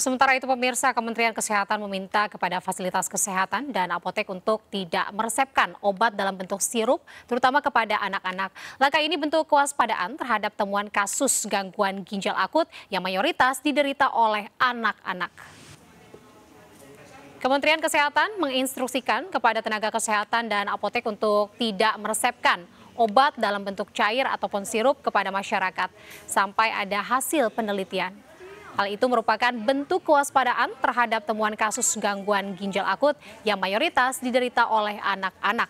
Sementara itu pemirsa Kementerian Kesehatan meminta kepada fasilitas kesehatan dan apotek untuk tidak meresepkan obat dalam bentuk sirup terutama kepada anak-anak. Langkah ini bentuk kewaspadaan terhadap temuan kasus gangguan ginjal akut yang mayoritas diderita oleh anak-anak. Kementerian Kesehatan menginstruksikan kepada tenaga kesehatan dan apotek untuk tidak meresepkan obat dalam bentuk cair ataupun sirup kepada masyarakat sampai ada hasil penelitian. Hal itu merupakan bentuk kewaspadaan terhadap temuan kasus gangguan ginjal akut yang mayoritas diderita oleh anak-anak.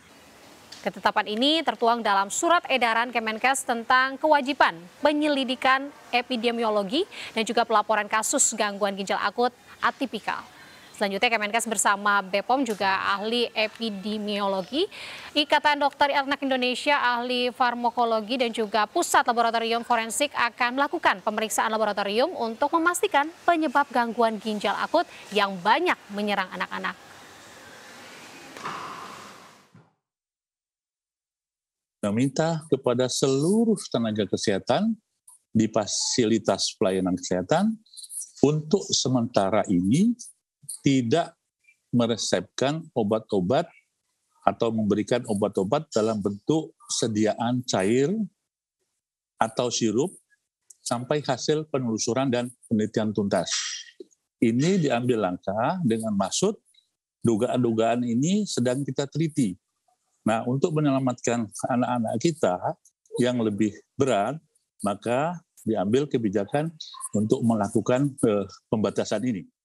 Ketetapan ini tertuang dalam surat edaran Kemenkes tentang kewajiban penyelidikan epidemiologi dan juga pelaporan kasus gangguan ginjal akut atipikal. Selanjutnya Kemenkes bersama BPOM juga ahli epidemiologi, Ikatan Dokter Anak Indonesia, ahli farmakologi dan juga Pusat Laboratorium Forensik akan melakukan pemeriksaan laboratorium untuk memastikan penyebab gangguan ginjal akut yang banyak menyerang anak-anak. meminta kepada seluruh tenaga kesehatan di fasilitas pelayanan kesehatan untuk sementara ini tidak meresepkan obat-obat atau memberikan obat-obat dalam bentuk sediaan cair atau sirup sampai hasil penelusuran dan penelitian tuntas. Ini diambil langkah dengan maksud dugaan-dugaan ini sedang kita teliti. Nah, untuk menyelamatkan anak-anak kita yang lebih berat, maka diambil kebijakan untuk melakukan eh, pembatasan ini.